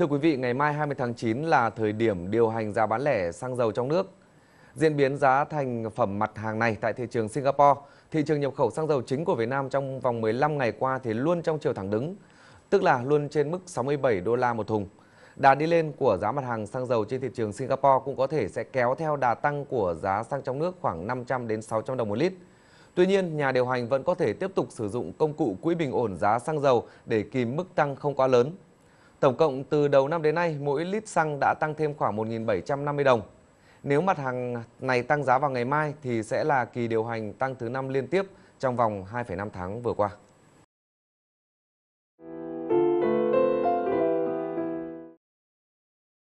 Thưa quý vị, ngày mai 20 tháng 9 là thời điểm điều hành giá bán lẻ xăng dầu trong nước. Diễn biến giá thành phẩm mặt hàng này tại thị trường Singapore, thị trường nhập khẩu xăng dầu chính của Việt Nam trong vòng 15 ngày qua thì luôn trong chiều thẳng đứng, tức là luôn trên mức 67 đô la một thùng. Đà đi lên của giá mặt hàng xăng dầu trên thị trường Singapore cũng có thể sẽ kéo theo đà tăng của giá xăng trong nước khoảng 500 đến 600 đồng một lít. Tuy nhiên, nhà điều hành vẫn có thể tiếp tục sử dụng công cụ quỹ bình ổn giá xăng dầu để kìm mức tăng không quá lớn Tổng cộng từ đầu năm đến nay, mỗi lít xăng đã tăng thêm khoảng 1.750 đồng. Nếu mặt hàng này tăng giá vào ngày mai thì sẽ là kỳ điều hành tăng thứ năm liên tiếp trong vòng 2,5 tháng vừa qua.